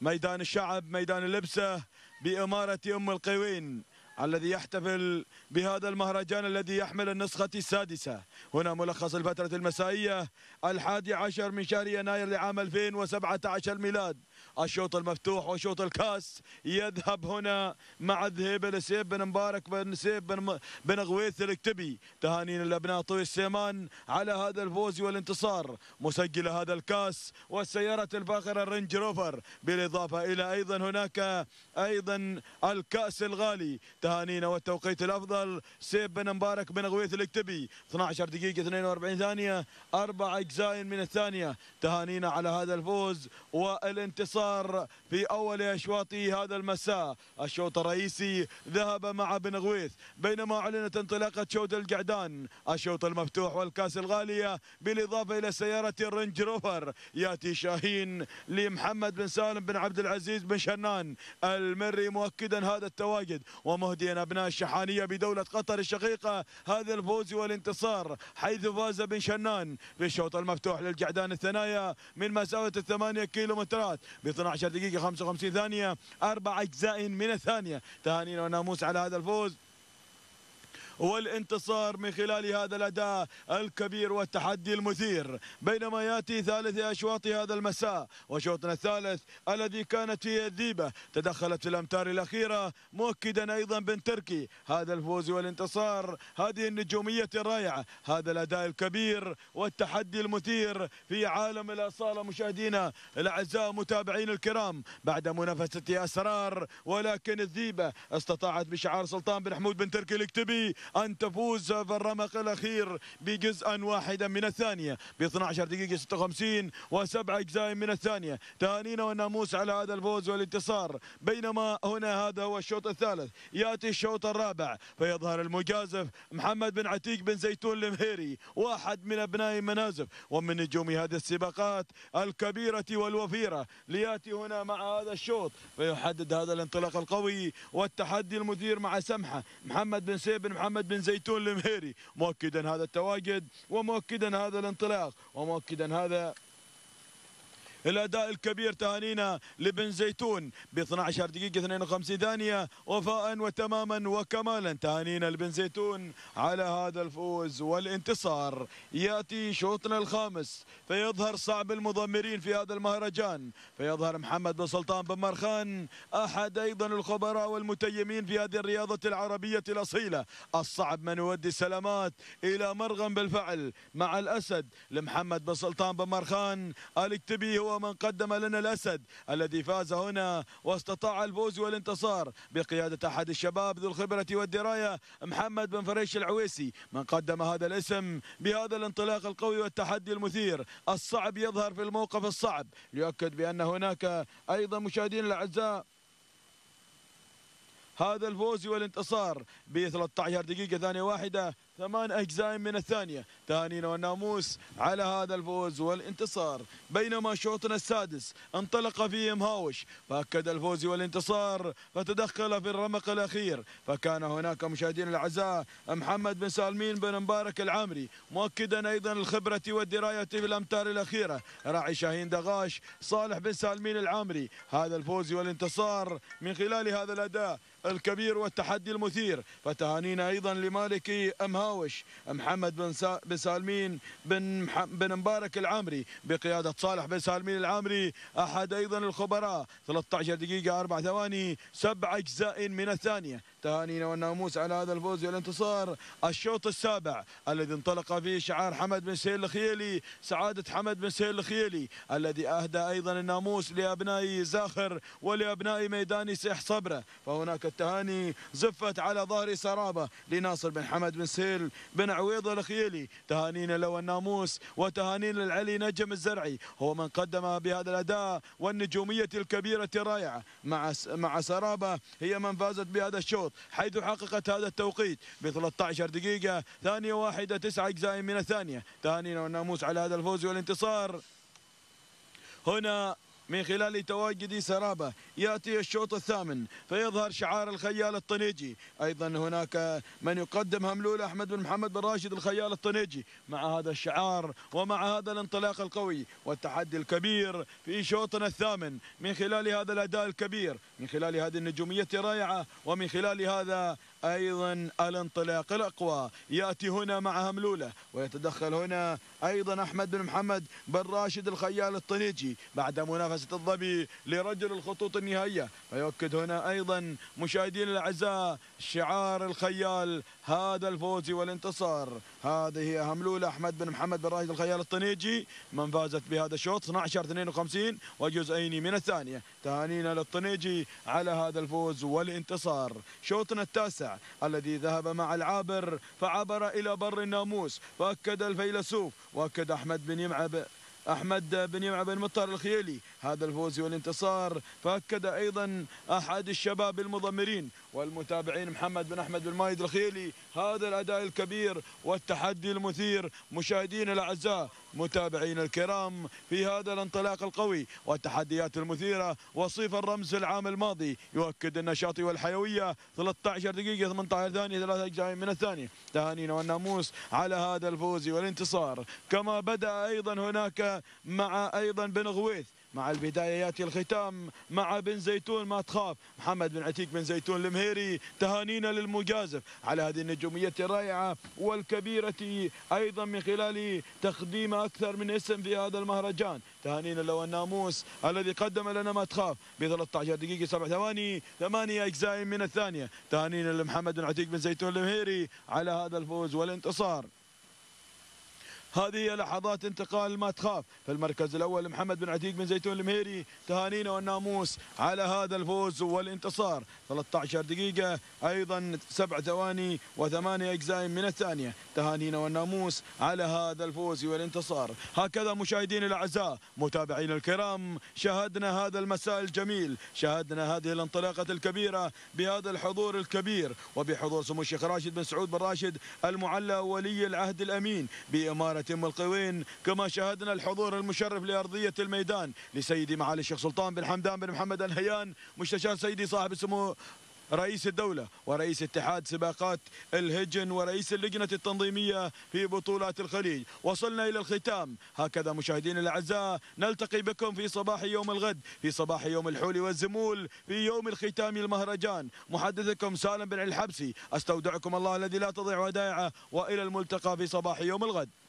ميدان الشعب ميدان اللبسة بإمارة أم القوين الذي يحتفل بهذا المهرجان الذي يحمل النسخة السادسة هنا ملخص الفترة المسائية الحادي عشر من شهر يناير لعام 2017 الميلاد الشوط المفتوح وشوط الكاس يذهب هنا مع الذهيب لسيب بن مبارك بن سيب بن, بن غويث الاكتبي تهانين الأبناء طوي السيمان على هذا الفوز والانتصار مسجل هذا الكاس والسيارة الفاخرة الرينج روفر بالإضافة إلى أيضا هناك أيضا الكأس الغالي تهانينا والتوقيت الافضل سيف بن مبارك بن غويث الاكتبي 12 دقيقه 42 ثانيه اربع اجزاء من الثانيه تهانينا على هذا الفوز والانتصار في اول اشواط هذا المساء الشوط الرئيسي ذهب مع بن غويث بينما اعلنت انطلاقه شوط القعدان الشوط المفتوح والكاس الغاليه بالاضافه الى سياره الرنج روفر ياتي شاهين لمحمد بن سالم بن عبد العزيز بن شنان المري مؤكدا هذا التواجد ومهدي مودين أبناء الشحانية بدولة قطر الشقيقة هذا الفوز والانتصار حيث فاز بن شنان بالشوط المفتوح للجعدان الثنايا من مسافة الثمانية كيلومترات ب 12 دقيقة 55 ثانية أربع أجزاء من الثانية تهانينا وناموس على هذا الفوز والانتصار من خلال هذا الأداء الكبير والتحدي المثير بينما يأتي ثالث أشواط هذا المساء وشوطنا الثالث الذي كانت فيه الذيبة تدخلت في الأمتار الأخيرة مؤكدا أيضا بن تركي هذا الفوز والانتصار هذه النجومية الرائعة هذا الأداء الكبير والتحدي المثير في عالم الأصالة مشاهدينا الأعزاء متابعين الكرام بعد منافسة أسرار ولكن الذيبة استطاعت بشعار سلطان بن حمود بن تركي الاكتبي أن تفوز في الرمق الأخير بجزء واحدا من الثانية ب 12 دقيقة 56 وسبع أجزاء من الثانية تهانينا والناموس على هذا الفوز والانتصار بينما هنا هذا هو الشوط الثالث يأتي الشوط الرابع فيظهر المجازف محمد بن عتيق بن زيتون المهيري واحد من أبناء منازف ومن نجوم هذه السباقات الكبيرة والوفيرة ليأتي هنا مع هذا الشوط فيحدد هذا الانطلاق القوي والتحدي المثير مع سمحة محمد بن سيب بن محمد محمد بن زيتون المهيري مؤكدا هذا التواجد ومؤكدا هذا الانطلاق ومؤكدا هذا الاداء الكبير تهانينا لبن زيتون ب 12 دقيقه 52 ثانيه وفاء وتماما وكمالا تهانينا لبن زيتون على هذا الفوز والانتصار ياتي شوطنا الخامس فيظهر صعب المضمرين في هذا المهرجان فيظهر محمد بن سلطان بن مرخان احد ايضا الخبراء والمتيمين في هذه الرياضه العربيه الاصيله الصعب من يودي السلامات الى مرغم بالفعل مع الاسد لمحمد بن سلطان بن مرخان الكتبي هو ومن قدم لنا الأسد الذي فاز هنا واستطاع الفوز والانتصار بقيادة أحد الشباب ذو الخبرة والدراية محمد بن فريش العويسي من قدم هذا الاسم بهذا الانطلاق القوي والتحدي المثير الصعب يظهر في الموقف الصعب ليؤكد بأن هناك أيضا مشاهدين الأعزاء هذا الفوز والانتصار ب 13 دقيقة ثانية واحدة ثمان أجزاء من الثانية تهانينا والناموس على هذا الفوز والانتصار بينما شوطنا السادس انطلق فيه مهاوش فأكد الفوز والانتصار فتدخل في الرمق الأخير فكان هناك مشاهدين الأعزاء محمد بن سالمين بن مبارك العامري مؤكدا أيضا الخبرة والدراية في الأمتار الأخيرة راعي شاهين دغاش صالح بن سالمين العامري هذا الفوز والانتصار من خلال هذا الأداء الكبير والتحدي المثير فتهانينا أيضا لمالك أمهاوش المناوش محمد بن بن سالمين بن بن مبارك العامري بقياده صالح بن سالمين العامري احد ايضا الخبراء 13 دقيقه 4 ثواني سبع اجزاء من الثانيه تهانينا والناموس على هذا الفوز والانتصار الشوط السابع الذي انطلق فيه شعار حمد بن سهيل الخيلي سعادة حمد بن سهيل الخيلي الذي أهدى أيضا الناموس لأبناء زاخر ولأبناء ميدان سيح صبرة فهناك التهاني زفت على ظهر سرابة لناصر بن حمد بن سهيل بن عويض الخيلي تهانينا له الناموس وتهانينا للعلي نجم الزرعي هو من قدم بهذا الأداء والنجومية الكبيرة الرائعة مع مع سرابة هي من فازت بهذا الشوط الشوط حيث حققت هذا التوقيت ب 13 دقيقة ثانية واحدة تسعة أجزاء من الثانية تهانينا والناموس على هذا الفوز والانتصار هنا من خلال تواجد سرابة يأتي الشوط الثامن فيظهر شعار الخيال الطنيجي أيضا هناك من يقدم هملول أحمد بن محمد بن راشد الخيال الطنيجي مع هذا الشعار ومع هذا الانطلاق القوي والتحدي الكبير في شوطنا الثامن من خلال هذا الأداء الكبير من خلال هذه النجومية الرائعة ومن خلال هذا أيضا الانطلاق الأقوى يأتي هنا مع هملولة ويتدخل هنا أيضا أحمد بن محمد بن راشد الخيال الطنيجي بعد منافسة الظبي لرجل الخطوط النهائية فيؤكد هنا أيضا مشاهدين الأعزاء شعار الخيال هذا الفوز والانتصار هذه اهم الاولى احمد بن محمد بن راشد الخيال الطنيجي من فازت بهذا الشوط 12 52 وجزئين من الثانيه تهانينا للطنيجي على هذا الفوز والانتصار شوطنا التاسع الذي ذهب مع العابر فعبر الى بر الناموس فاكد الفيلسوف واكد احمد بن يمعب أحمد بن يمع بن مطر الخيلي هذا الفوز والانتصار فأكد أيضا أحد الشباب المضمرين والمتابعين محمد بن أحمد بن مايد الخيلي هذا الأداء الكبير والتحدي المثير مشاهدينا الأعزاء متابعينا الكرام في هذا الانطلاق القوي والتحديات المثيرة وصيف الرمز العام الماضي يؤكد النشاط والحيوية 13 دقيقة 18 ثانية ثلاثة أجزاء من الثانية تهانينا والناموس على هذا الفوز والانتصار كما بدأ أيضا هناك مع ايضا بن غويث مع البدايه ياتي الختام مع بن زيتون ما تخاف محمد بن عتيق بن زيتون المهيري تهانينا للمجازف على هذه النجوميه الرائعه والكبيره ايضا من خلال تقديم اكثر من اسم في هذا المهرجان تهانينا له الناموس الذي قدم لنا ما تخاف ب 13 دقيقه سبع ثواني ثمانيه اجزاء من الثانيه تهانينا لمحمد بن عتيق بن زيتون المهيري على هذا الفوز والانتصار هذه هي لحظات انتقال ما تخاف في المركز الأول محمد بن عتيق بن زيتون المهيري تهانينا والناموس على هذا الفوز والانتصار 13 دقيقة أيضا سبع ثواني وثمانية أجزاء من الثانية تهانينا والناموس على هذا الفوز والانتصار هكذا مشاهدينا الأعزاء متابعينا الكرام شاهدنا هذا المساء الجميل شاهدنا هذه الانطلاقة الكبيرة بهذا الحضور الكبير وبحضور سمو الشيخ راشد بن سعود بن راشد المعلى ولي العهد الأمين بإمارة إدارة أم القوين كما شاهدنا الحضور المشرف لأرضية الميدان لسيدي معالي الشيخ سلطان بن حمدان بن محمد الهيان مستشار سيدي صاحب السمو رئيس الدولة ورئيس اتحاد سباقات الهجن ورئيس اللجنة التنظيمية في بطولات الخليج وصلنا إلى الختام هكذا مشاهدين الأعزاء نلتقي بكم في صباح يوم الغد في صباح يوم الحول والزمول في يوم الختام المهرجان محدثكم سالم بن الحبسي أستودعكم الله الذي لا تضيع ودائعه وإلى الملتقى في صباح يوم الغد